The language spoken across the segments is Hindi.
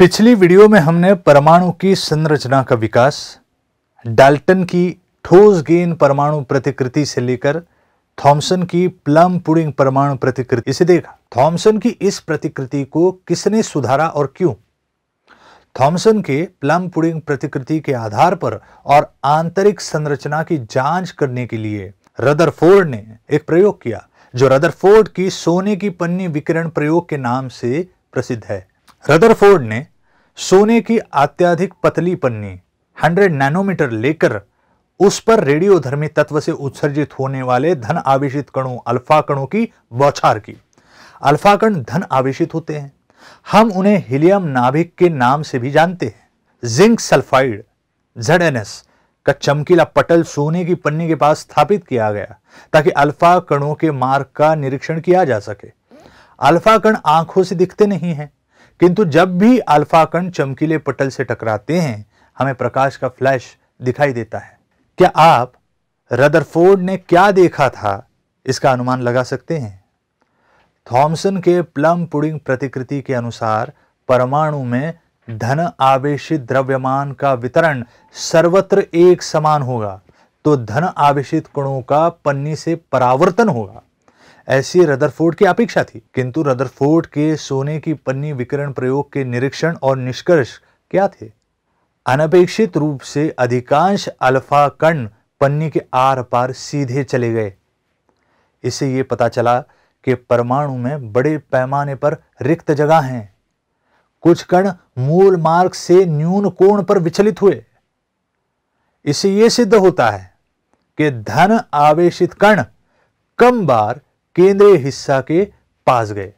पिछली वीडियो में हमने परमाणु की संरचना का विकास डाल्टन की ठोस गेन परमाणु प्रतिकृति से लेकर थॉमसन की प्लम पुडिंग परमाणु प्रतिकृति इसे देखा थॉमसन की इस प्रतिकृति को किसने सुधारा और क्यों थॉमसन के प्लम पुडिंग प्रतिकृति के आधार पर और आंतरिक संरचना की जांच करने के लिए रदरफोर्ड ने एक प्रयोग किया जो रदरफोर्ड की सोने की पन्नी विकिरण प्रयोग के नाम से प्रसिद्ध है रदरफोर्ड ने सोने की अत्याधिक पतली पन्नी 100 नैनोमीटर लेकर उस पर रेडियोधर्मी तत्व से उत्सर्जित होने वाले धन आवेशित कणों अल्फा कणों की बौछार की अल्फा कण धन आवेशित होते हैं हम उन्हें हीलियम नाभिक के नाम से भी जानते हैं जिंक सल्फाइड जेड का चमकीला पटल सोने की पन्नी के पास स्थापित किया गया ताकि अल्फा कणों के मार्ग का निरीक्षण किया जा सके अल्फा कण आंखों से दिखते नहीं हैं किंतु जब भी अल्फा कण चमकीले पटल से टकराते हैं हमें प्रकाश का फ्लैश दिखाई देता है क्या आप रदरफोर्ड ने क्या देखा था इसका अनुमान लगा सकते हैं थॉमसन के प्लम पुडिंग प्रतिकृति के अनुसार परमाणु में धन आवेशित द्रव्यमान का वितरण सर्वत्र एक समान होगा तो धन आवेशित कणों का पन्नी से परावर्तन होगा ऐसी रदरफोर्ड की अपेक्षा थी किंतु रदरफोर्ड के सोने की पन्नी विकिरण प्रयोग के निरीक्षण और निष्कर्ष क्या थे अनपेक्षित रूप से अधिकांश अल्फा कण पन्नी के आर पार सीधे चले गए इससे ये पता चला कि परमाणु में बड़े पैमाने पर रिक्त जगह हैं कुछ कण मूल मार्ग से न्यून कोण पर विचलित हुए इससे यह सिद्ध होता है कि धन आवेशित कण कम बार केंद्रीय हिस्सा के पास गए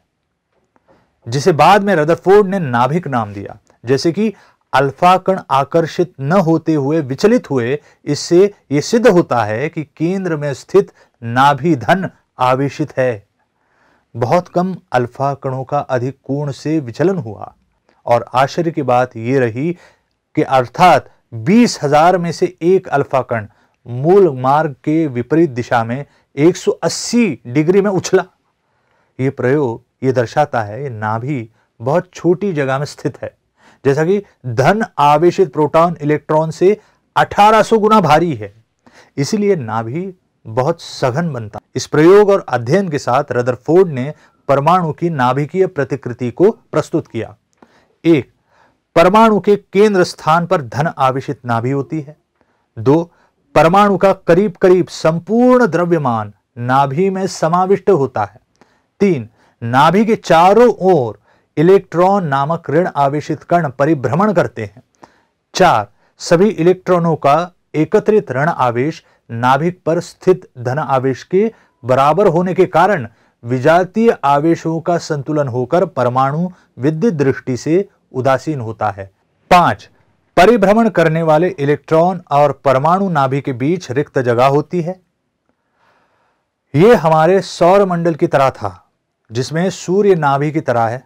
जिसे बाद में रदरफोर्ड ने नाभिक नाम दिया जैसे कि अल्फा कण आकर्षित न होते हुए विचलित हुए इससे यह सिद्ध होता है कि केंद्र में स्थित नाभिधन आवेशित है बहुत कम अल्फा कणों का अधिक कोण से विचलन हुआ और आश्चर्य की बात यह रही कि अर्थात बीस हजार में से एक अल्फा कण मूल मार्ग के विपरीत दिशा में 180 डिग्री में उछला ये प्रयोग ये दर्शाता है ये नाभि बहुत छोटी जगह में स्थित है जैसा कि धन आवेशित प्रोटॉन इलेक्ट्रॉन से 1800 गुना भारी है इसलिए नाभि बहुत सघन बनता इस प्रयोग और अध्ययन के साथ रदरफोर्ड ने परमाणु की नाभिकीय प्रतिकृति को प्रस्तुत किया एक परमाणु के केंद्र स्थान पर धन आवेशित नाभि होती है दो परमाणु का करीब करीब संपूर्ण द्रव्यमान नाभि में समाविष्ट होता है तीन नाभि के चारों ओर इलेक्ट्रॉन नामक ऋण आवेशित कण परिभ्रमण करते हैं चार सभी इलेक्ट्रॉनों का एकत्रित ऋण आवेश नाभिक पर स्थित धन आवेश के बराबर होने के कारण विजातीय आवेशों का संतुलन होकर परमाणु विद्युत दृष्टि से उदासीन होता है पांच परिभ्रमण करने वाले इलेक्ट्रॉन और परमाणु नाभि के बीच रिक्त जगह होती है यह हमारे सौर मंडल की तरह था जिसमें सूर्य नाभि की तरह है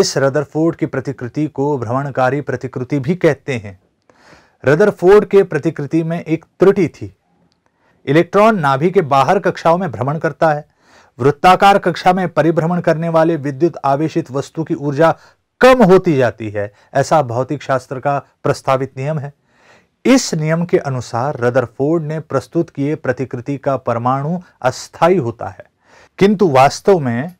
इस रदरफोर्ड की प्रतिकृति को भ्रमणकारी प्रतिकृति भी कहते हैं रदरफोर्ड के प्रतिकृति में एक त्रुटि थी इलेक्ट्रॉन नाभि के बाहर कक्षाओं में भ्रमण करता है वृत्ताकार कक्षा में परिभ्रमण करने वाले विद्युत आवेशित वस्तु की ऊर्जा कम होती जाती है ऐसा भौतिक शास्त्र का प्रस्तावित नियम है इस नियम के अनुसार रदरफोर्ड ने प्रस्तुत किए प्रतिकृति का परमाणु अस्थायी होता है किंतु वास्तव में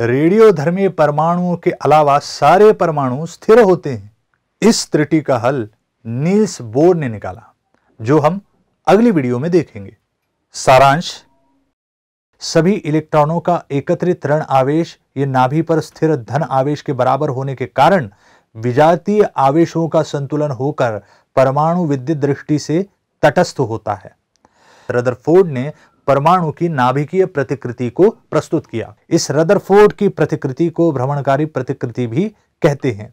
रेडियोधर्मी परमाणुओं के अलावा सारे परमाणु स्थिर होते हैं इस त्रुटि का हल नील्स बोर ने निकाला जो हम अगली वीडियो में देखेंगे सारांश सभी इलेक्ट्रॉनों का एकत्रित ऋण आवेश ये नाभि पर स्थिर धन आवेश के बराबर होने के कारण विजातीय आवेशों का संतुलन होकर परमाणु विद्युत दृष्टि से तटस्थ होता है रदरफोर्ड ने परमाणु की नाभिकीय प्रतिकृति को प्रस्तुत किया इस रदरफोर्ड की प्रतिकृति को भ्रमणकारी प्रतिकृति भी कहते हैं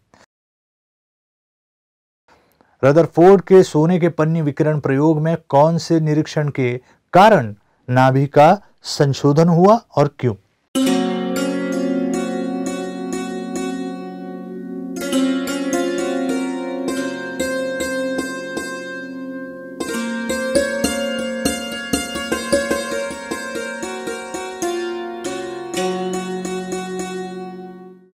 रदरफोर्ड के सोने के पन्नी विकिरण प्रयोग में कौन से निरीक्षण के कारण नाभि का संशोधन हुआ और क्यों